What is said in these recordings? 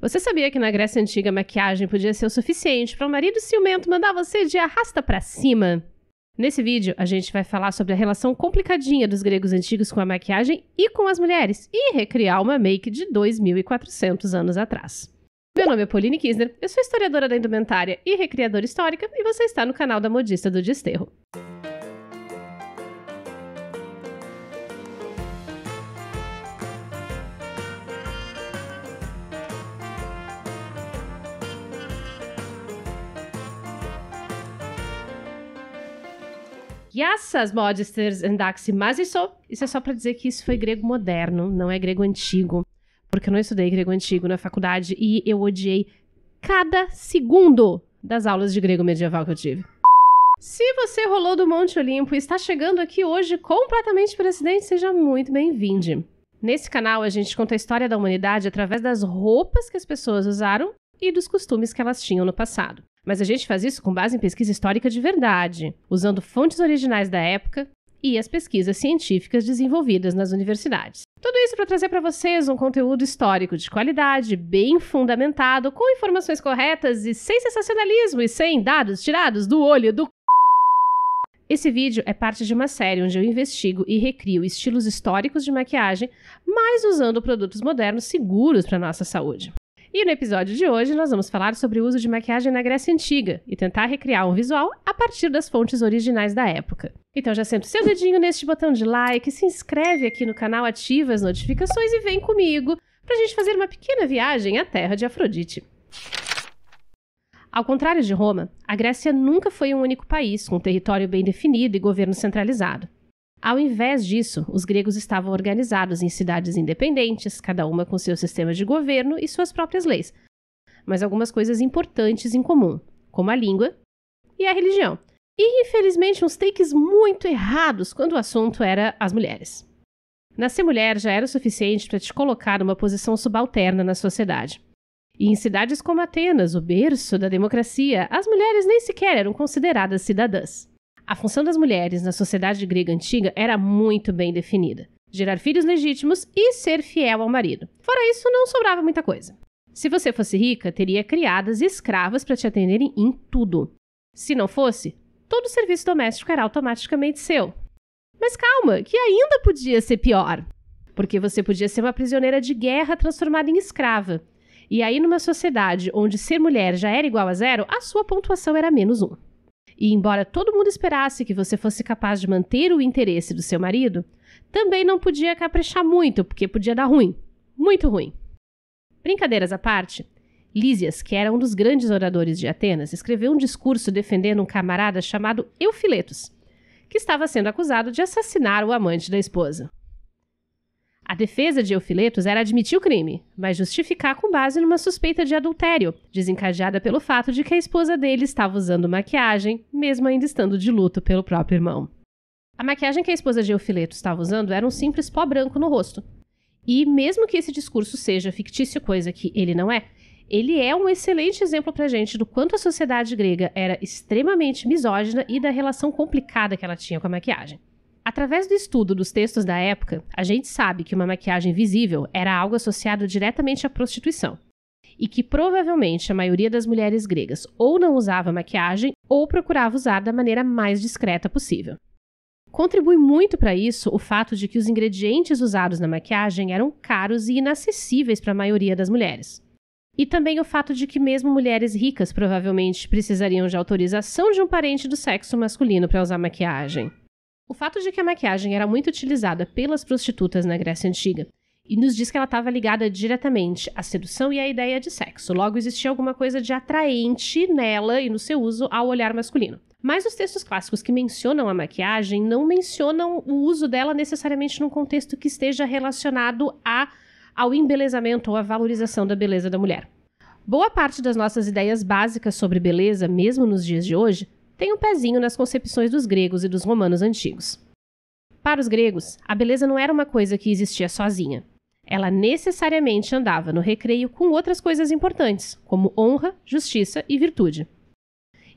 Você sabia que na Grécia Antiga a maquiagem podia ser o suficiente para um marido ciumento mandar você de arrasta para cima? Nesse vídeo, a gente vai falar sobre a relação complicadinha dos gregos antigos com a maquiagem e com as mulheres, e recriar uma make de 2.400 anos atrás. Meu nome é Pauline Kisner, eu sou historiadora da indumentária e recriadora histórica, e você está no canal da Modista do Desterro. Yassas modesters endaxi, mas isso, isso é só para dizer que isso foi grego moderno, não é grego antigo. Porque eu não estudei grego antigo na faculdade e eu odiei cada segundo das aulas de grego medieval que eu tive. Se você rolou do Monte Olimpo e está chegando aqui hoje completamente por acidente, seja muito bem-vindo. Nesse canal, a gente conta a história da humanidade através das roupas que as pessoas usaram e dos costumes que elas tinham no passado. Mas a gente faz isso com base em pesquisa histórica de verdade, usando fontes originais da época e as pesquisas científicas desenvolvidas nas universidades. Tudo isso para trazer para vocês um conteúdo histórico de qualidade, bem fundamentado, com informações corretas e sem sensacionalismo e sem dados tirados do olho do esse vídeo é parte de uma série onde eu investigo e recrio estilos históricos de maquiagem, mas usando produtos modernos seguros para nossa saúde. E no episódio de hoje nós vamos falar sobre o uso de maquiagem na Grécia Antiga e tentar recriar um visual a partir das fontes originais da época. Então já senta o seu dedinho neste botão de like, se inscreve aqui no canal, ativa as notificações e vem comigo para a gente fazer uma pequena viagem à terra de Afrodite. Ao contrário de Roma, a Grécia nunca foi um único país com território bem definido e governo centralizado. Ao invés disso, os gregos estavam organizados em cidades independentes, cada uma com seus sistemas de governo e suas próprias leis, mas algumas coisas importantes em comum, como a língua e a religião. E, infelizmente, uns takes muito errados quando o assunto era as mulheres. Nascer mulher já era o suficiente para te colocar numa posição subalterna na sociedade. E em cidades como Atenas, o berço da democracia, as mulheres nem sequer eram consideradas cidadãs. A função das mulheres na sociedade grega antiga era muito bem definida: gerar filhos legítimos e ser fiel ao marido. Fora isso, não sobrava muita coisa. Se você fosse rica, teria criadas e escravas para te atenderem em tudo. Se não fosse, todo o serviço doméstico era automaticamente seu. Mas calma, que ainda podia ser pior. Porque você podia ser uma prisioneira de guerra transformada em escrava. E aí, numa sociedade onde ser mulher já era igual a zero, a sua pontuação era menos um. E embora todo mundo esperasse que você fosse capaz de manter o interesse do seu marido, também não podia caprichar muito, porque podia dar ruim. Muito ruim. Brincadeiras à parte, Lísias, que era um dos grandes oradores de Atenas, escreveu um discurso defendendo um camarada chamado Eufiletos, que estava sendo acusado de assassinar o amante da esposa. A defesa de Eufiletos era admitir o crime, mas justificar com base numa suspeita de adultério, desencadeada pelo fato de que a esposa dele estava usando maquiagem, mesmo ainda estando de luto pelo próprio irmão. A maquiagem que a esposa de Eufiletos estava usando era um simples pó branco no rosto. E mesmo que esse discurso seja fictício, coisa que ele não é, ele é um excelente exemplo pra gente do quanto a sociedade grega era extremamente misógina e da relação complicada que ela tinha com a maquiagem. Através do estudo dos textos da época, a gente sabe que uma maquiagem visível era algo associado diretamente à prostituição. E que provavelmente a maioria das mulheres gregas ou não usava maquiagem ou procurava usar da maneira mais discreta possível. Contribui muito para isso o fato de que os ingredientes usados na maquiagem eram caros e inacessíveis para a maioria das mulheres. E também o fato de que, mesmo mulheres ricas, provavelmente precisariam de autorização de um parente do sexo masculino para usar maquiagem. O fato de que a maquiagem era muito utilizada pelas prostitutas na Grécia Antiga e nos diz que ela estava ligada diretamente à sedução e à ideia de sexo. Logo, existia alguma coisa de atraente nela e no seu uso ao olhar masculino. Mas os textos clássicos que mencionam a maquiagem não mencionam o uso dela necessariamente num contexto que esteja relacionado a, ao embelezamento ou à valorização da beleza da mulher. Boa parte das nossas ideias básicas sobre beleza, mesmo nos dias de hoje, tem um pezinho nas concepções dos gregos e dos romanos antigos. Para os gregos, a beleza não era uma coisa que existia sozinha. Ela necessariamente andava no recreio com outras coisas importantes, como honra, justiça e virtude.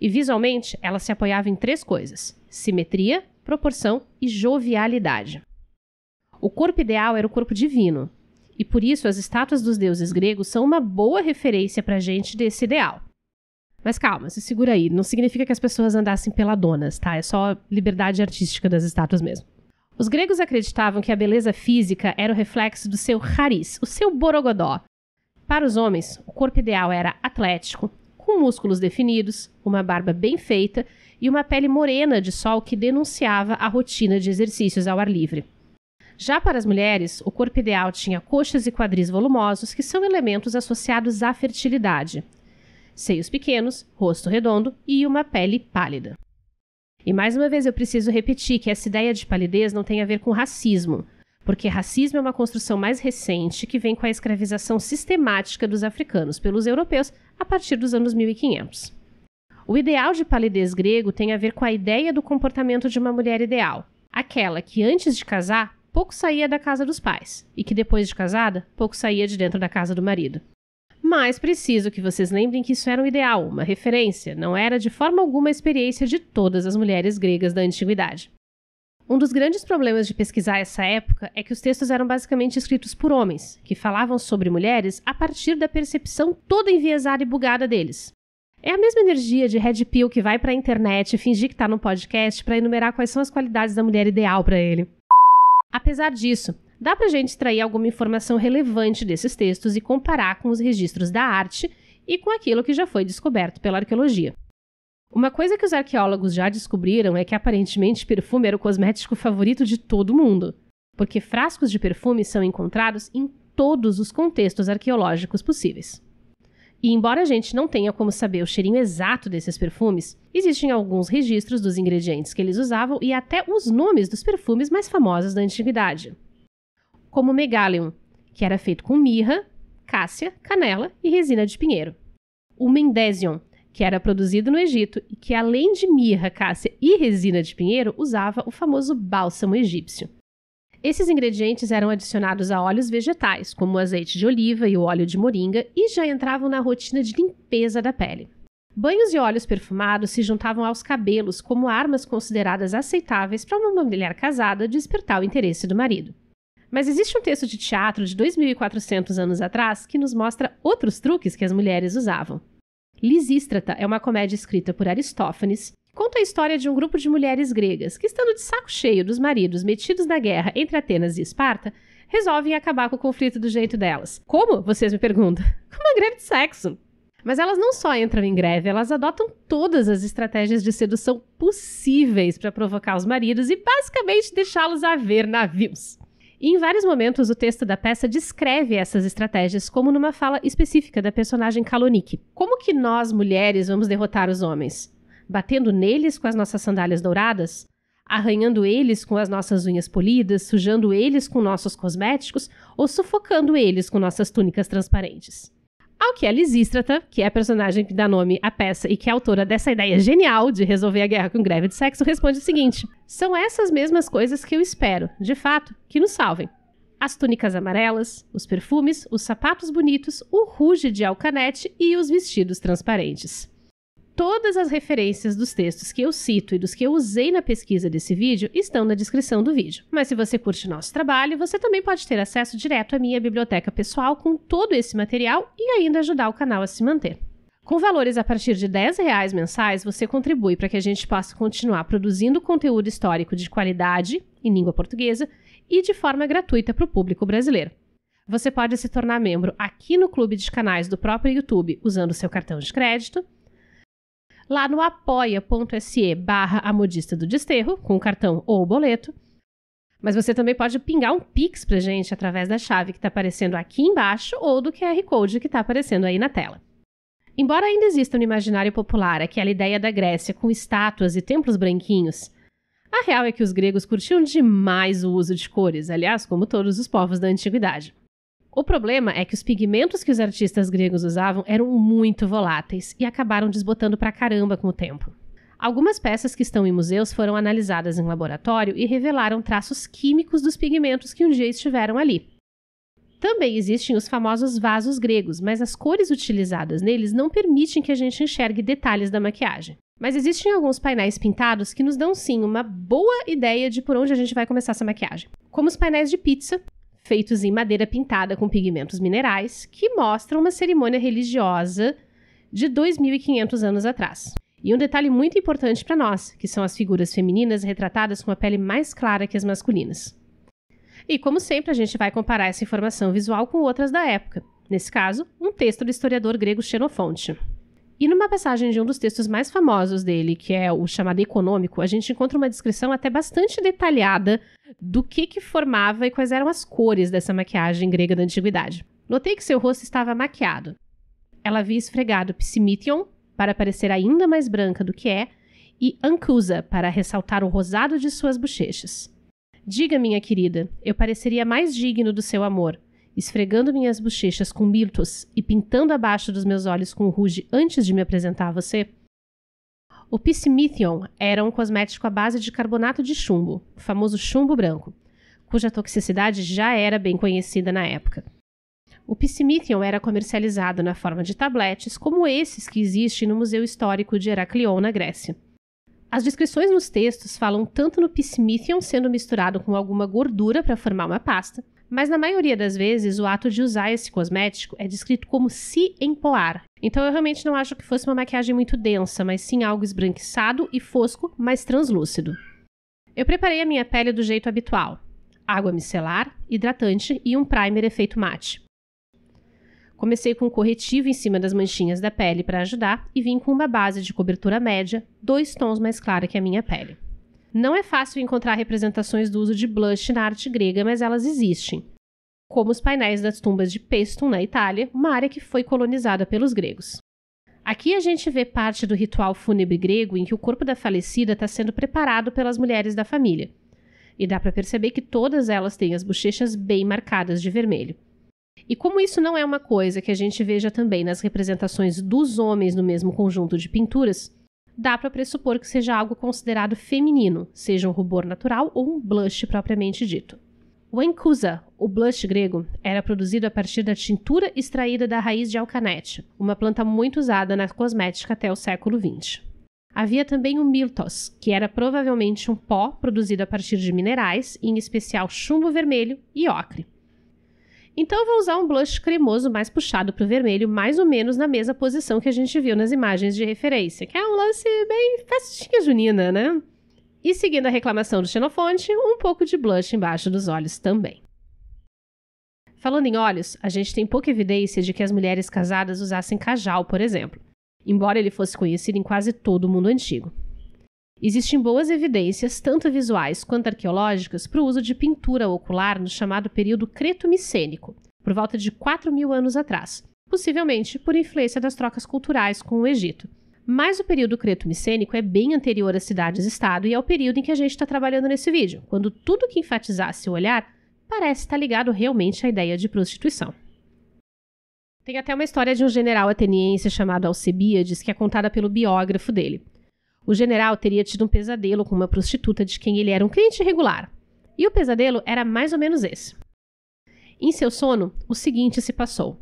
E visualmente, ela se apoiava em três coisas: simetria, proporção e jovialidade. O corpo ideal era o corpo divino, e por isso as estátuas dos deuses gregos são uma boa referência para a gente desse ideal. Mas calma, se segura aí. Não significa que as pessoas andassem peladonas, tá? É só liberdade artística das estátuas mesmo. Os gregos acreditavam que a beleza física era o reflexo do seu rariz, o seu borogodó. Para os homens, o corpo ideal era atlético, com músculos definidos, uma barba bem feita e uma pele morena de sol que denunciava a rotina de exercícios ao ar livre. Já para as mulheres, o corpo ideal tinha coxas e quadris volumosos, que são elementos associados à fertilidade, seios pequenos, rosto redondo e uma pele pálida. E mais uma vez eu preciso repetir que essa ideia de palidez não tem a ver com racismo, porque racismo é uma construção mais recente que vem com a escravização sistemática dos africanos pelos europeus a partir dos anos 1500. O ideal de palidez grego tem a ver com a ideia do comportamento de uma mulher ideal, aquela que antes de casar pouco saía da casa dos pais e que depois de casada pouco saía de dentro da casa do marido. Mas preciso que vocês lembrem que isso era um ideal, uma referência, não era de forma alguma a experiência de todas as mulheres gregas da antiguidade. Um dos grandes problemas de pesquisar essa época é que os textos eram basicamente escritos por homens, que falavam sobre mulheres a partir da percepção toda enviesada e bugada deles. É a mesma energia de Red Pill que vai para a internet fingir que está num podcast para enumerar quais são as qualidades da mulher ideal para ele. Apesar disso, dá para a gente extrair alguma informação relevante desses textos e comparar com os registros da arte e com aquilo que já foi descoberto pela arqueologia. Uma coisa que os arqueólogos já descobriram é que aparentemente perfume era o cosmético favorito de todo mundo, porque frascos de perfume são encontrados em todos os contextos arqueológicos possíveis. E embora a gente não tenha como saber o cheirinho exato desses perfumes, existem alguns registros dos ingredientes que eles usavam e até os nomes dos perfumes mais famosos da antiguidade como o Megalion, que era feito com mirra, cássia, canela e resina de pinheiro. O mendésion, que era produzido no Egito e que, além de mirra, cássia e resina de pinheiro, usava o famoso bálsamo egípcio. Esses ingredientes eram adicionados a óleos vegetais, como o azeite de oliva e o óleo de moringa, e já entravam na rotina de limpeza da pele. Banhos e óleos perfumados se juntavam aos cabelos como armas consideradas aceitáveis para uma mulher casada despertar o interesse do marido. Mas existe um texto de teatro de 2.400 anos atrás que nos mostra outros truques que as mulheres usavam. Lisístrata é uma comédia escrita por Aristófanes que conta a história de um grupo de mulheres gregas que, estando de saco cheio dos maridos metidos na guerra entre Atenas e Esparta, resolvem acabar com o conflito do jeito delas. Como? Vocês me perguntam. Com uma greve de sexo. Mas elas não só entram em greve, elas adotam todas as estratégias de sedução possíveis para provocar os maridos e basicamente deixá-los a ver navios. E em vários momentos o texto da peça descreve essas estratégias, como numa fala específica da personagem Kalonick. Como que nós, mulheres, vamos derrotar os homens? Batendo neles com as nossas sandálias douradas? Arranhando eles com as nossas unhas polidas, sujando eles com nossos cosméticos ou sufocando eles com nossas túnicas transparentes? Ao que a Lisístrata, que é a personagem que dá nome à peça e que é autora dessa ideia genial de resolver a guerra com greve de sexo, responde o seguinte: São essas mesmas coisas que eu espero, de fato, que nos salvem. As túnicas amarelas, os perfumes, os sapatos bonitos, o ruge de alcanete e os vestidos transparentes. Todas as referências dos textos que eu cito e dos que eu usei na pesquisa desse vídeo estão na descrição do vídeo. Mas se você curte nosso trabalho, você também pode ter acesso direto à minha biblioteca pessoal com todo esse material e ainda ajudar o canal a se manter. Com valores a partir de R$ reais mensais, você contribui para que a gente possa continuar produzindo conteúdo histórico de qualidade, em língua portuguesa, e de forma gratuita para o público brasileiro. Você pode se tornar membro aqui no clube de canais do próprio YouTube usando seu cartão de crédito lá no apoia.se barra a modista do desterro, com cartão ou boleto. Mas você também pode pingar um Pix pra gente através da chave que está aparecendo aqui embaixo ou do QR Code que está aparecendo aí na tela. Embora ainda exista no imaginário popular aquela ideia da Grécia com estátuas e templos branquinhos, a real é que os gregos curtiam demais o uso de cores, aliás, como todos os povos da antiguidade. O problema é que os pigmentos que os artistas gregos usavam eram muito voláteis e acabaram desbotando pra caramba com o tempo. Algumas peças que estão em museus foram analisadas em laboratório e revelaram traços químicos dos pigmentos que um dia estiveram ali. Também existem os famosos vasos gregos, mas as cores utilizadas neles não permitem que a gente enxergue detalhes da maquiagem. Mas existem alguns painéis pintados que nos dão sim uma boa ideia de por onde a gente vai começar essa maquiagem, como os painéis de pizza, feitos em madeira pintada com pigmentos minerais, que mostram uma cerimônia religiosa de 2.500 anos atrás. E um detalhe muito importante para nós, que são as figuras femininas retratadas com a pele mais clara que as masculinas. E como sempre, a gente vai comparar essa informação visual com outras da época. Nesse caso, um texto do historiador grego Xenofonte. E numa passagem de um dos textos mais famosos dele, que é o chamado Econômico, a gente encontra uma descrição até bastante detalhada do que que formava e quais eram as cores dessa maquiagem grega da antiguidade. Notei que seu rosto estava maquiado. Ela havia esfregado Psimition para parecer ainda mais branca do que é e Ancusa para ressaltar o rosado de suas bochechas. Diga, minha querida, eu pareceria mais digno do seu amor, esfregando minhas bochechas com mirtos e pintando abaixo dos meus olhos com ruge antes de me apresentar a você? O piscimithion era um cosmético à base de carbonato de chumbo, o famoso chumbo branco, cuja toxicidade já era bem conhecida na época. O piscimithion era comercializado na forma de tabletes, como esses que existem no Museu Histórico de Heraclion, na Grécia. As descrições nos textos falam tanto no piscimithion sendo misturado com alguma gordura para formar uma pasta, mas na maioria das vezes, o ato de usar esse cosmético é descrito como se empoar. Então eu realmente não acho que fosse uma maquiagem muito densa, mas sim algo esbranquiçado e fosco, mas translúcido. Eu preparei a minha pele do jeito habitual: água micelar, hidratante e um primer efeito mate. Comecei com um corretivo em cima das manchinhas da pele para ajudar e vim com uma base de cobertura média, dois tons mais clara que a minha pele. Não é fácil encontrar representações do uso de blush na arte grega, mas elas existem. Como os painéis das tumbas de Pestum, na Itália, uma área que foi colonizada pelos gregos. Aqui a gente vê parte do ritual fúnebre grego em que o corpo da falecida está sendo preparado pelas mulheres da família. E dá para perceber que todas elas têm as bochechas bem marcadas de vermelho. E como isso não é uma coisa que a gente veja também nas representações dos homens no mesmo conjunto de pinturas, dá para pressupor que seja algo considerado feminino, seja um rubor natural ou um blush propriamente dito. O enkusa, o blush grego, era produzido a partir da tintura extraída da raiz de alcanete, uma planta muito usada na cosmética até o século XX. Havia também o miltos, que era provavelmente um pó produzido a partir de minerais, em especial chumbo vermelho e ocre. Então eu vou usar um blush cremoso mais puxado para o vermelho, mais ou menos na mesma posição que a gente viu nas imagens de referência, que é um lance bem festinha junina, né? E seguindo a reclamação do Xenofonte, um pouco de blush embaixo dos olhos também. Falando em olhos, a gente tem pouca evidência de que as mulheres casadas usassem cajal, por exemplo, embora ele fosse conhecido em quase todo o mundo antigo. Existem boas evidências, tanto visuais quanto arqueológicas, para o uso de pintura ocular no chamado período creto-micênico, por volta de 4 mil anos atrás, possivelmente por influência das trocas culturais com o Egito. Mas o período creto-micênico é bem anterior às cidades-estado e ao é período em que a gente está trabalhando nesse vídeo, quando tudo que enfatizasse o olhar parece estar tá ligado realmente à ideia de prostituição. Tem até uma história de um general ateniense chamado Alcebiades que é contada pelo biógrafo dele. O general teria tido um pesadelo com uma prostituta de quem ele era um cliente regular. E o pesadelo era mais ou menos esse. Em seu sono, o seguinte se passou.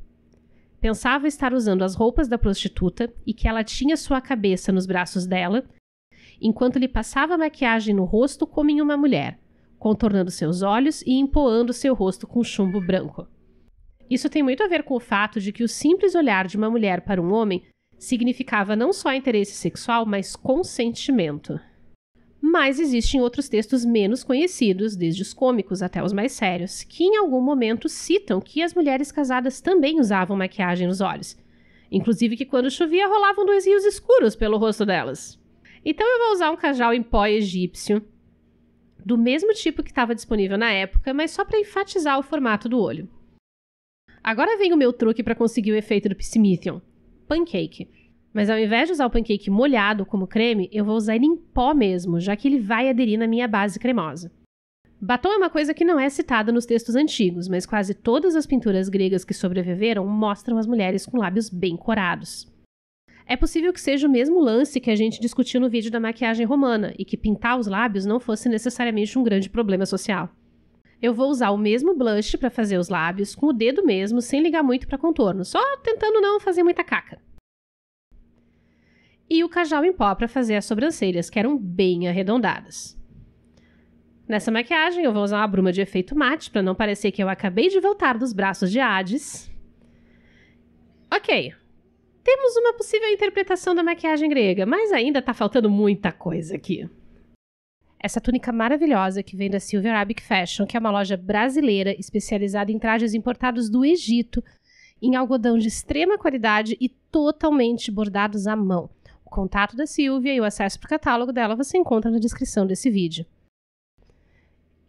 Pensava estar usando as roupas da prostituta e que ela tinha sua cabeça nos braços dela, enquanto lhe passava maquiagem no rosto como em uma mulher, contornando seus olhos e empoando seu rosto com chumbo branco. Isso tem muito a ver com o fato de que o simples olhar de uma mulher para um homem significava não só interesse sexual, mas consentimento. Mas existem outros textos menos conhecidos, desde os cômicos até os mais sérios, que em algum momento citam que as mulheres casadas também usavam maquiagem nos olhos. Inclusive que quando chovia rolavam dois rios escuros pelo rosto delas. Então eu vou usar um cajal em pó egípcio, do mesmo tipo que estava disponível na época, mas só para enfatizar o formato do olho. Agora vem o meu truque para conseguir o efeito do Psimithion pancake. Mas ao invés de usar o pancake molhado como creme, eu vou usar ele em pó mesmo, já que ele vai aderir na minha base cremosa. Batom é uma coisa que não é citada nos textos antigos, mas quase todas as pinturas gregas que sobreviveram mostram as mulheres com lábios bem corados. É possível que seja o mesmo lance que a gente discutiu no vídeo da maquiagem romana e que pintar os lábios não fosse necessariamente um grande problema social. Eu vou usar o mesmo blush para fazer os lábios, com o dedo mesmo, sem ligar muito para contorno, só tentando não fazer muita caca. E o cajal em pó para fazer as sobrancelhas, que eram bem arredondadas. Nessa maquiagem, eu vou usar uma bruma de efeito mate para não parecer que eu acabei de voltar dos braços de Hades. Ok, temos uma possível interpretação da maquiagem grega, mas ainda tá faltando muita coisa aqui essa túnica maravilhosa que vem da Silver Arabic Fashion, que é uma loja brasileira especializada em trajes importados do Egito, em algodão de extrema qualidade e totalmente bordados à mão. O contato da Silvia e o acesso para o catálogo dela você encontra na descrição desse vídeo.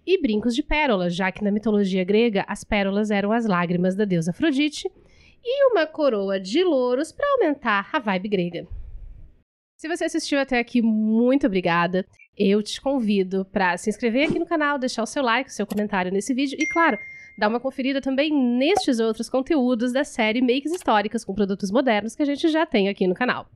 E brincos de pérolas, já que na mitologia grega as pérolas eram as lágrimas da deusa Afrodite, e uma coroa de louros para aumentar a vibe grega. Se você assistiu até aqui, muito obrigada. Eu te convido para se inscrever aqui no canal, deixar o seu like, o seu comentário nesse vídeo e, claro, dar uma conferida também nestes outros conteúdos da série Makes Históricas com produtos modernos que a gente já tem aqui no canal.